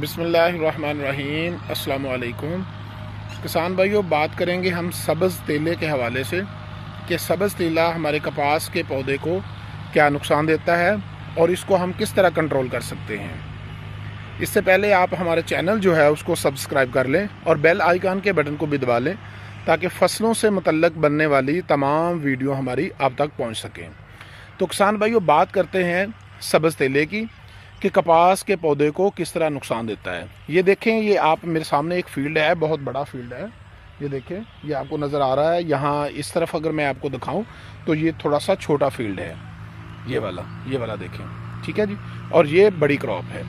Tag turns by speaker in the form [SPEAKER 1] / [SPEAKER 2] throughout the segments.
[SPEAKER 1] बिसमीम अल्लाम किसान भाइयों बात करेंगे हम सब्ज़ तेले के हवाले से कि सब्ज़ तेला हमारे कपास के पौधे को क्या नुकसान देता है और इसको हम किस तरह कंट्रोल कर सकते हैं इससे पहले आप हमारे चैनल जो है उसको सब्सक्राइब कर लें और बेल आइकान के बटन को भी दबा लें ताकि फसलों से मतलब बनने वाली तमाम वीडियो हमारी आप तक पहुँच सकें तो किसान भाइयों बात करते हैं सब्ज़ तेले की कि कपास के पौधे को किस तरह नुकसान देता है ये देखें ये आप मेरे सामने एक फील्ड है बहुत बड़ा फील्ड है ये देखें ये आपको नज़र आ रहा है यहाँ इस तरफ अगर मैं आपको दिखाऊं तो ये थोड़ा सा छोटा फील्ड है ये वाला ये वाला देखें ठीक है जी और ये बड़ी क्रॉप है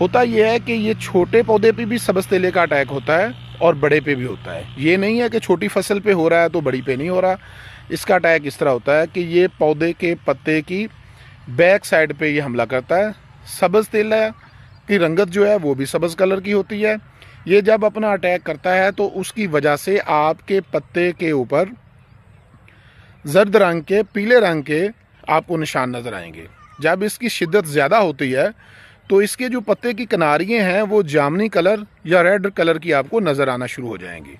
[SPEAKER 1] होता यह है कि ये छोटे पौधे पे भी सबस तेले का अटैक होता है और बड़े पे भी होता है ये नहीं है कि छोटी फसल पे हो रहा है तो बड़ी पे नहीं हो रहा इसका अटैक इस तरह होता है कि ये पौधे के पत्ते की बैक साइड पे ये हमला करता है सब्ज़ तिल है की रंगत जो है वो भी सब्ज़ कलर की होती है ये जब अपना अटैक करता है तो उसकी वजह से आपके पत्ते के ऊपर जर्द रंग के पीले रंग के आपको निशान नज़र आएंगे जब इसकी शिद्दत ज़्यादा होती है तो इसके जो पत्ते की किनारियाँ हैं वो जामनी कलर या रेड कलर की आपको नज़र आना शुरू हो जाएंगी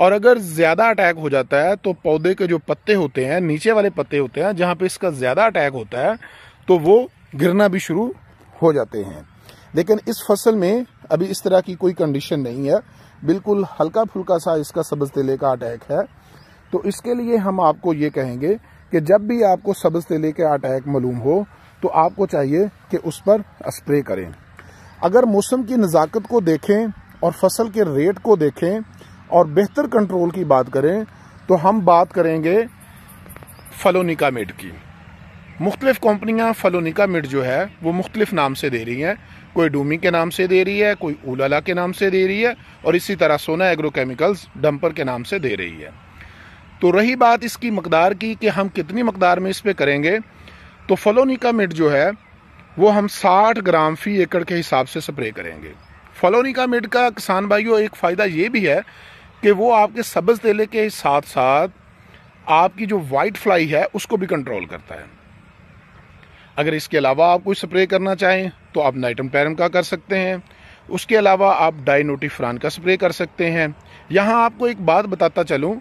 [SPEAKER 1] और अगर ज़्यादा अटैक हो जाता है तो पौधे के जो पत्ते होते हैं नीचे वाले पत्ते होते हैं जहाँ पे इसका ज़्यादा अटैक होता है तो वो गिरना भी शुरू हो जाते हैं लेकिन इस फसल में अभी इस तरह की कोई कंडीशन नहीं है बिल्कुल हल्का फुल्का सा इसका सब्ज तेले का अटैक है तो इसके लिए हम आपको ये कहेंगे कि जब भी आपको सब्ज तेले का अटैक मालूम हो तो आपको चाहिए कि उस पर स्प्रे करें अगर मौसम की नज़ाकत को देखें और फसल के रेट को देखें और बेहतर कंट्रोल की बात करें तो हम बात करेंगे फलोनिकामेट की मुख्तलिफ़ कंपनियाँ फलोनिका मिर्च जो है वो मुख्तलिफ़ नाम से दे रही हैं कोई डूमी के नाम से दे रही है कोई उलाला के नाम से दे रही है और इसी तरह सोना एग्रोकेमिकल्स डंपर के नाम से दे रही है तो रही बात इसकी मकदार की कि हम कितनी मकदार में इस पर करेंगे तो फलोनिका मिर्च जो है वो हम 60 ग्राम फी एकड़ के हिसाब से स्प्रे करेंगे फलोनिका मिर्च का किसान भाइयों एक फ़ायदा ये भी है कि वो आपके सब्ज़ तेले के साथ साथ आपकी जो वाइट फ्लाई है उसको भी कंट्रोल करता है अगर इसके अलावा आप कोई स्प्रे करना चाहें तो आप नाइटम पैरम का कर सकते हैं उसके अलावा आप डाई फ्रान का स्प्रे कर सकते हैं यहाँ आपको एक बात बताता चलूँ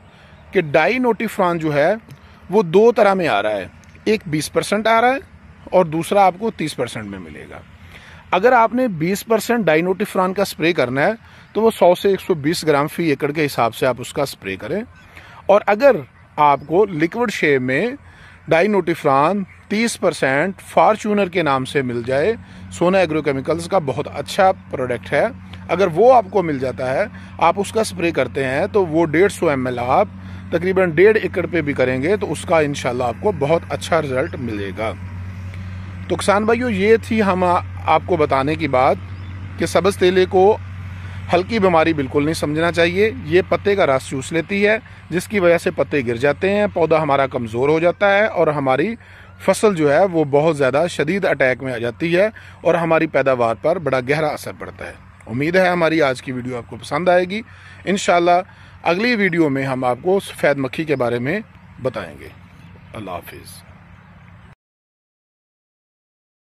[SPEAKER 1] कि डाई नोटिफ्रान जो है वो दो तरह में आ रहा है एक 20 परसेंट आ रहा है और दूसरा आपको 30 परसेंट में मिलेगा अगर आपने 20 परसेंट डाइनोटिफ्रान का स्प्रे करना है तो वो 100 से 120 ग्राम फी एकड़ के हिसाब से आप उसका स्प्रे करें और अगर आपको लिक्विड शेप में डाइनोटिफ्रान 30 परसेंट फार्चूनर के नाम से मिल जाए सोना एग्रोकेमिकल्स का बहुत अच्छा प्रोडक्ट है अगर वो आपको मिल जाता है आप उसका स्प्रे करते हैं तो वो डेढ़ सौ एम आप तकरीबन डेढ़ एकड़ पे भी करेंगे तो उसका इनशाला आपको बहुत अच्छा रिजल्ट मिलेगा तो किसान भाइयों ये थी हम आपको बताने की बात कि सब्ज़ तेले को हल्की बीमारी बिल्कुल नहीं समझना चाहिए ये पत्ते का रस चूस लेती है जिसकी वजह से पत्ते गिर जाते हैं पौधा हमारा कमज़ोर हो जाता है और हमारी फसल जो है वो बहुत ज़्यादा शदीद अटैक में आ जाती है और हमारी पैदावार पर बड़ा गहरा असर पड़ता है उम्मीद है हमारी आज की वीडियो आपको पसंद आएगी इन अगली वीडियो में हम आपको सफ़ेद मक्खी के बारे में बताएंगे अल्लाह हाफिज़